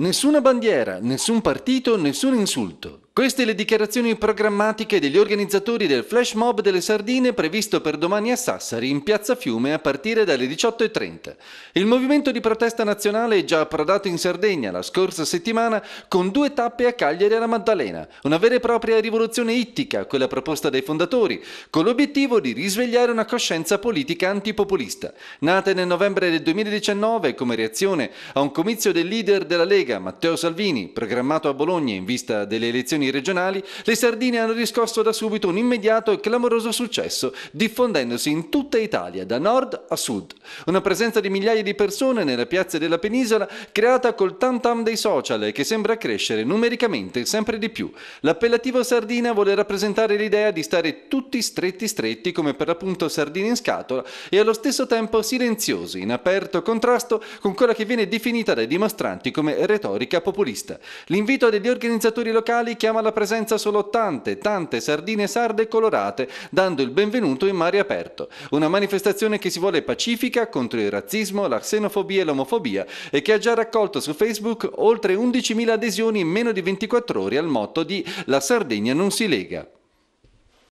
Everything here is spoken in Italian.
Nessuna bandiera, nessun partito, nessun insulto. Queste le dichiarazioni programmatiche degli organizzatori del flash mob delle sardine previsto per domani a Sassari in piazza Fiume a partire dalle 18.30. Il movimento di protesta nazionale è già approdato in Sardegna la scorsa settimana con due tappe a Cagliari e alla Maddalena, una vera e propria rivoluzione ittica, quella proposta dai fondatori, con l'obiettivo di risvegliare una coscienza politica antipopulista. Nata nel novembre del 2019 come reazione a un comizio del leader della Lega, Matteo Salvini, programmato a Bologna in vista delle elezioni regionali, le sardine hanno riscosso da subito un immediato e clamoroso successo, diffondendosi in tutta Italia, da nord a sud. Una presenza di migliaia di persone nelle piazze della penisola, creata col tam tam dei social che sembra crescere numericamente sempre di più. L'appellativo Sardina vuole rappresentare l'idea di stare tutti stretti stretti, come per l'appunto sardine in scatola, e allo stesso tempo silenziosi, in aperto contrasto con quella che viene definita dai dimostranti come retorica populista. L'invito degli organizzatori locali che richiama la presenza solo tante, tante sardine sarde colorate, dando il benvenuto in mare aperto. Una manifestazione che si vuole pacifica contro il razzismo, la xenofobia e l'omofobia e che ha già raccolto su Facebook oltre 11.000 adesioni in meno di 24 ore al motto di La Sardegna non si lega.